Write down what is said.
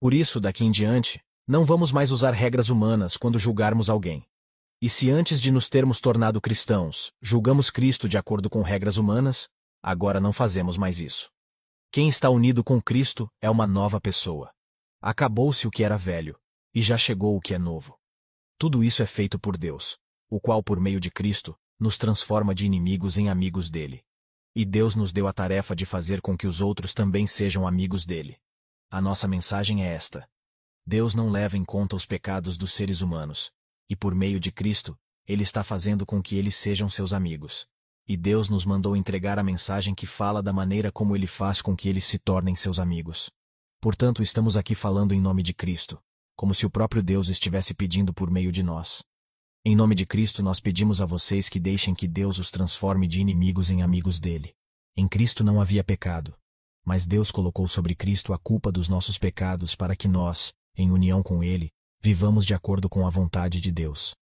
Por isso, daqui em diante, não vamos mais usar regras humanas quando julgarmos alguém. E se antes de nos termos tornado cristãos, julgamos Cristo de acordo com regras humanas, agora não fazemos mais isso. Quem está unido com Cristo é uma nova pessoa. Acabou-se o que era velho, e já chegou o que é novo. Tudo isso é feito por Deus, o qual, por meio de Cristo, nos transforma de inimigos em amigos dele. E Deus nos deu a tarefa de fazer com que os outros também sejam amigos dele. A nossa mensagem é esta. Deus não leva em conta os pecados dos seres humanos, e por meio de Cristo, Ele está fazendo com que eles sejam seus amigos. E Deus nos mandou entregar a mensagem que fala da maneira como Ele faz com que eles se tornem seus amigos. Portanto, estamos aqui falando em nome de Cristo, como se o próprio Deus estivesse pedindo por meio de nós. Em nome de Cristo, nós pedimos a vocês que deixem que Deus os transforme de inimigos em amigos dele. Em Cristo não havia pecado, mas Deus colocou sobre Cristo a culpa dos nossos pecados para que nós, em união com Ele, vivamos de acordo com a vontade de Deus.